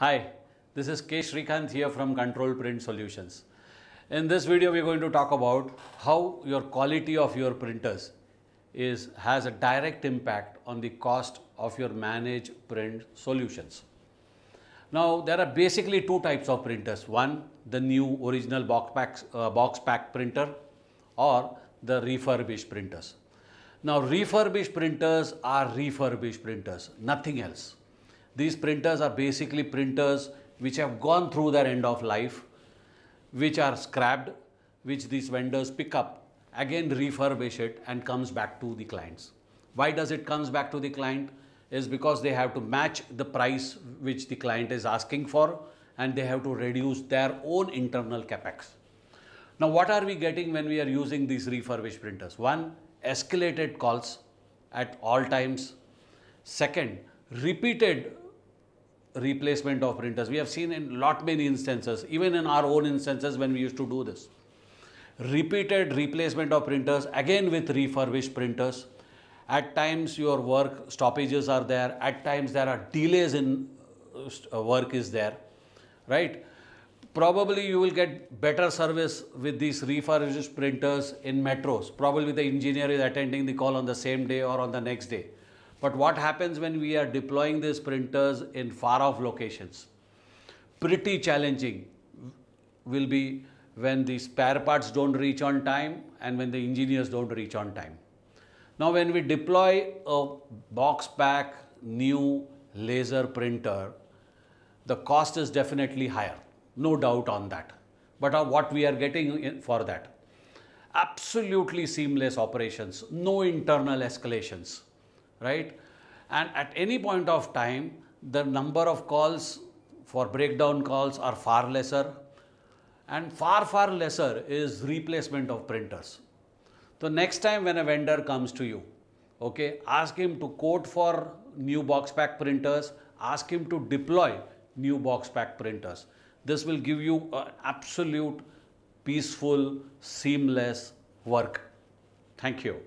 Hi, this is K. Srikanth here from Control Print Solutions. In this video, we're going to talk about how your quality of your printers is, has a direct impact on the cost of your managed print solutions. Now, there are basically two types of printers. One, the new original box pack, uh, box pack printer or the refurbished printers. Now, refurbished printers are refurbished printers, nothing else these printers are basically printers which have gone through their end of life, which are scrapped, which these vendors pick up, again refurbish it and comes back to the clients. Why does it comes back to the client? Is because they have to match the price which the client is asking for and they have to reduce their own internal capex. Now what are we getting when we are using these refurbished printers? One, escalated calls at all times. Second, repeated replacement of printers. We have seen in lot many instances, even in our own instances when we used to do this. Repeated replacement of printers, again with refurbished printers. At times your work stoppages are there, at times there are delays in uh, work is there, right? Probably you will get better service with these refurbished printers in metros. Probably the engineer is attending the call on the same day or on the next day. But what happens when we are deploying these printers in far off locations? Pretty challenging will be when the spare parts don't reach on time and when the engineers don't reach on time. Now when we deploy a box pack new laser printer, the cost is definitely higher, no doubt on that. But uh, what we are getting for that? Absolutely seamless operations, no internal escalations right? And at any point of time, the number of calls for breakdown calls are far lesser and far, far lesser is replacement of printers. So next time when a vendor comes to you, okay, ask him to quote for new box pack printers, ask him to deploy new box pack printers. This will give you an absolute peaceful, seamless work. Thank you.